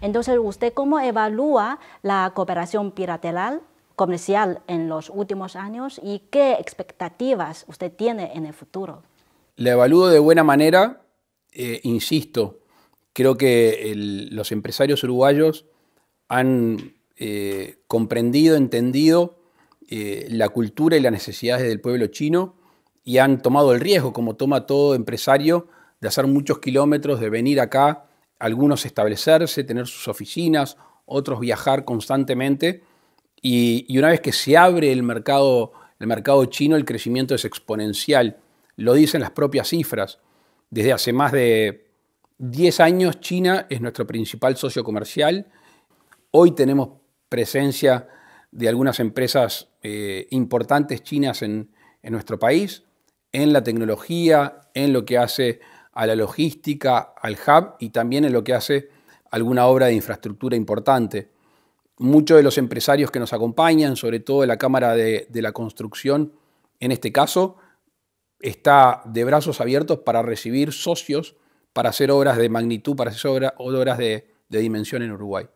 Entonces, ¿usted cómo evalúa la cooperación bilateral comercial en los últimos años y qué expectativas usted tiene en el futuro? La evalúo de buena manera, eh, insisto, creo que los empresarios uruguayos han eh, comprendido, entendido eh, la cultura y las necesidades del pueblo chino y han tomado el riesgo, como toma todo empresario, de hacer muchos kilómetros, de venir acá, algunos establecerse, tener sus oficinas, otros viajar constantemente. Y, una vez que se abre el mercado, el mercado chino, el crecimiento es exponencial. Lo dicen las propias cifras. Desde hace más de 10 años, China es nuestro principal socio comercial. Hoy tenemos presencia de algunas empresas eh, importantes chinas en, en nuestro país, en la tecnología, en lo que hace a la logística, al hub y también en lo que hace alguna obra de infraestructura importante. Muchos de los empresarios que nos acompañan, sobre todo la Cámara de, la Construcción, en este caso, está de brazos abiertos para recibir socios para hacer obras de magnitud, para hacer obras de dimensión en Uruguay.